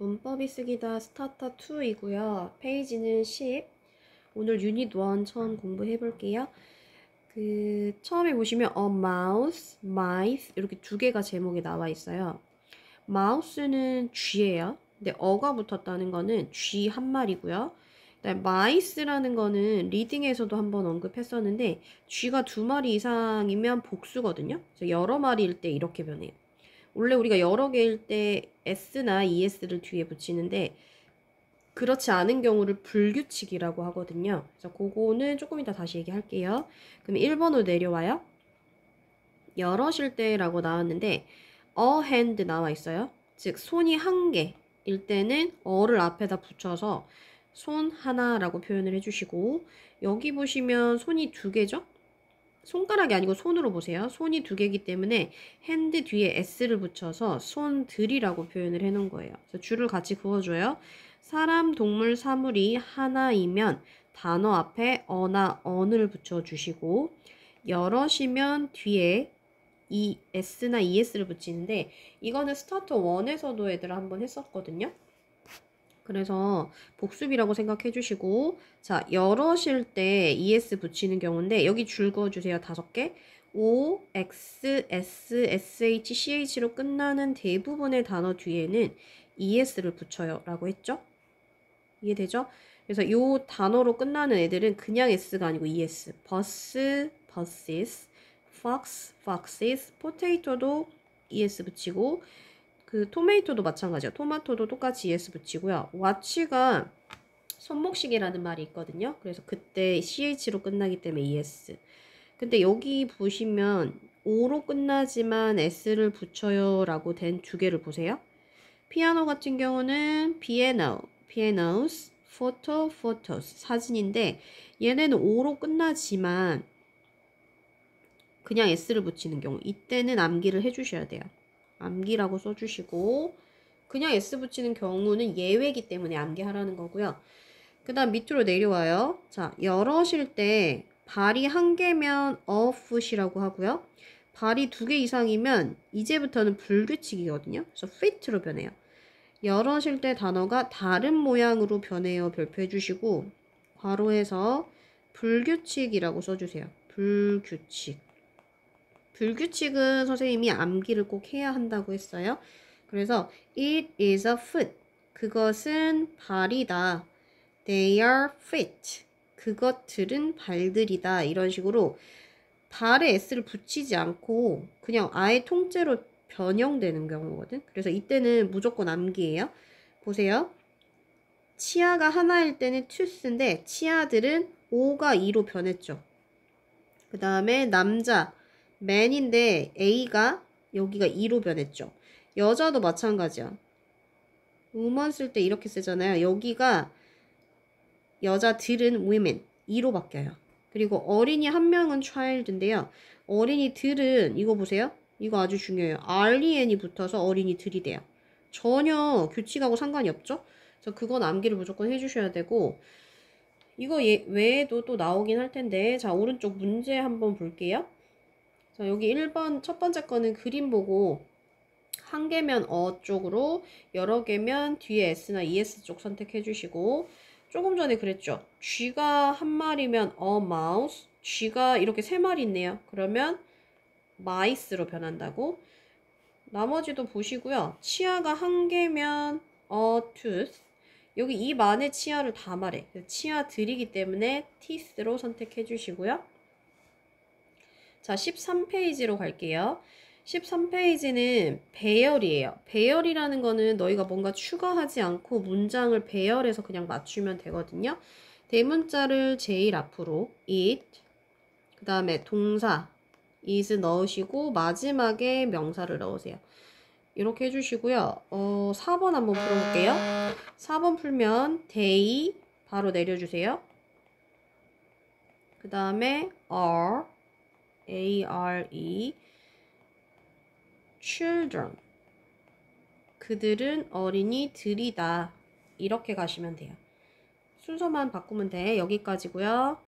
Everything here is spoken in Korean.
문법이 쓰기다 스타터 2이고요. 페이지는 10. 오늘 유닛 1 처음 공부해 볼게요. 그 처음에 보시면 a mouse, mice 이렇게 두 개가 제목에 나와 있어요. 마우스는 쥐예요. 근데 어가 붙었다는 거는 쥐 한 마리고요. 그다음 마이스라는 거는 리딩에서도 한번 언급했었는데 쥐가 두 마리 이상이면 복수거든요. 그래서 여러 마리일 때 이렇게 변해요. 원래 우리가 여러 개일 때 s나 es를 뒤에 붙이는데 그렇지 않은 경우를 불규칙이라고 하거든요. 그래서 그거는 조금 이따 다시 얘기할게요. 그럼 1번으로 내려와요. 여럿일 때라고 나왔는데 a hand 나와 있어요. 즉 손이 한 개일 때는 어를 앞에다 붙여서 손 하나라고 표현을 해주시고 여기 보시면 손이 두 개죠? 손가락이 아니고 손으로 보세요. 손이 두 개이기 때문에 핸드 뒤에 s를 붙여서 손들이라고 표현을 해놓은 거예요. 그래서 줄을 같이 그어줘요. 사람, 동물, 사물이 하나이면 단어 앞에 어나 언을 붙여주시고 여럿이면 뒤에 e s나 es를 붙이는데 이거는 스타트 1에서도 애들 한번 했었거든요. 그래서 복습이라고 생각해 주시고 자 열어실 때 es 붙이는 경우인데 여기 줄 그어주세요 다섯 개 O, X, S, SH, CH로 끝나는 대부분의 단어 뒤에는 ES를 붙여요 라고 했죠 이해되죠? 그래서 요 단어로 끝나는 애들은 그냥 S가 아니고 ES 버스, 버스, fox, foxes, p o t a t o 도 ES 붙이고 그 토메이토도 마찬가지야. 토마토도 똑같이 es 붙이고요. 와치가 손목시계라는 말이 있거든요. 그래서 그때 ch로 끝나기 때문에 es. 근데 여기 보시면 o 로 끝나지만 s를 붙여요 라고 된 두 개를 보세요. 피아노 같은 경우는 piano, pianos, photo, s 사진인데 얘네는 o 로 끝나지만 그냥 s를 붙이는 경우 이때는 암기를 해주셔야 돼요. 암기라고 써주시고 그냥 S 붙이는 경우는 예외이기 때문에 암기하라는 거고요. 그 다음 밑으로 내려와요. 자, 열어실 때 발이 한 개면 a f o 이라고 하고요. 발이 두 개 이상이면 이제부터는 불규칙이거든요. 그래서 fit로 변해요. 열어실 때 단어가 다른 모양으로 변해요. 별표해 주시고 괄호에서 불규칙이라고 써주세요. 불규칙. 불규칙은 선생님이 암기를 꼭 해야 한다고 했어요. 그래서 it is a foot. 그것은 발이다. They are feet. 그것들은 발들이다. 이런 식으로 발에 s를 붙이지 않고 그냥 아예 통째로 변형되는 경우거든. 그래서 이때는 무조건 암기예요. 보세요. 치아가 하나일 때는 t 투스인데 치아들은 O가 2로 변했죠. 그 다음에 남자, man인데 a가 여기가 e로 변했죠. 여자도 마찬가지야. woman 쓸 때 이렇게 쓰잖아요. 여기가 여자들은 women, e로 바뀌어요. 그리고 어린이 한 명은 child인데요. 어린이들은 이거 보세요. 이거 아주 중요해요. ren이 붙어서 어린이들이 돼요. 전혀 규칙하고 상관이 없죠. 그래서 그건 암기를 무조건 해주셔야 되고 이거 외에도 또 나오긴 할 텐데 자 오른쪽 문제 한번 볼게요. 자, 여기 1번 첫 번째 거는 그림 보고 한 개면 어 쪽으로 여러 개면 뒤에 s나 es 쪽 선택해 주시고 조금 전에 그랬죠. 쥐가 한 마리면 어 마우스, 쥐가 이렇게 세 마리 있네요. 그러면 마이스로 변한다고. 나머지도 보시고요. 치아가 한 개면 어 투스. 여기 입 안에 치아를 다 말해. 치아들이기 때문에 티스로 선택해 주시고요. 자, 13페이지로 갈게요. 13페이지는 배열이에요. 배열이라는 거는 너희가 뭔가 추가하지 않고 문장을 배열해서 그냥 맞추면 되거든요. 대문자를 제일 앞으로 it 그 다음에 동사 is 넣으시고 마지막에 명사를 넣으세요. 이렇게 해주시고요. 어, 4번 한번 풀어볼게요. 4번 풀면 day 바로 내려주세요. 그 다음에 are A R E children 그들은 어린이들이다 이렇게 가시면 돼요 순서만 바꾸면 돼 여기까지고요